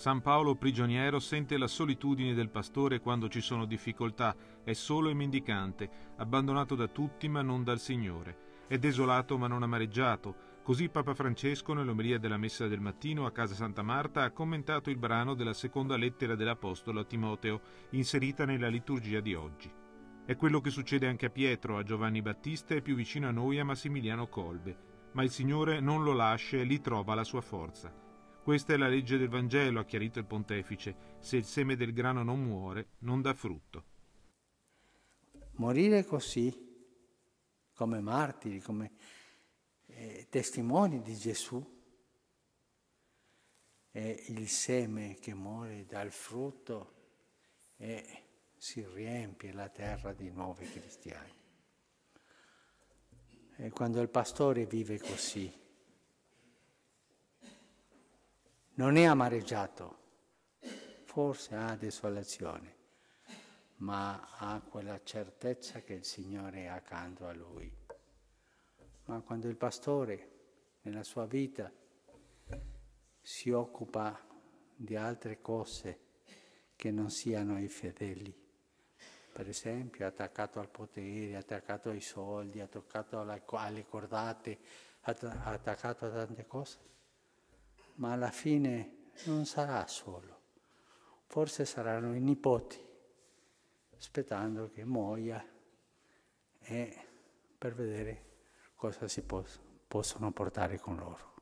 San Paolo prigioniero sente la solitudine del pastore quando ci sono difficoltà, è solo e mendicante, abbandonato da tutti ma non dal Signore. È desolato ma non amareggiato. Così Papa Francesco, nell'omelia della messa del mattino a casa Santa Marta, ha commentato il brano della seconda lettera dell'Apostolo a Timoteo, inserita nella liturgia di oggi. È quello che succede anche a Pietro, a Giovanni Battista e più vicino a noi a Massimiliano Colbe. Ma il Signore non lo lascia e lì trova la sua forza. Questa è la legge del Vangelo, ha chiarito il pontefice, se il seme del grano non muore, non dà frutto. Morire così, come martiri, come eh, testimoni di Gesù, è il seme che muore dal frutto e si riempie la terra di nuovi cristiani. E quando il pastore vive così, non è amareggiato, forse ha desolazione, ma ha quella certezza che il Signore è accanto a lui. Ma quando il pastore nella sua vita si occupa di altre cose che non siano i fedeli, per esempio attaccato al potere, attaccato ai soldi, attaccato alle cordate, attaccato a tante cose, ma alla fine non sarà solo, forse saranno i nipoti, aspettando che muoia e per vedere cosa si pos- possono portare con loro.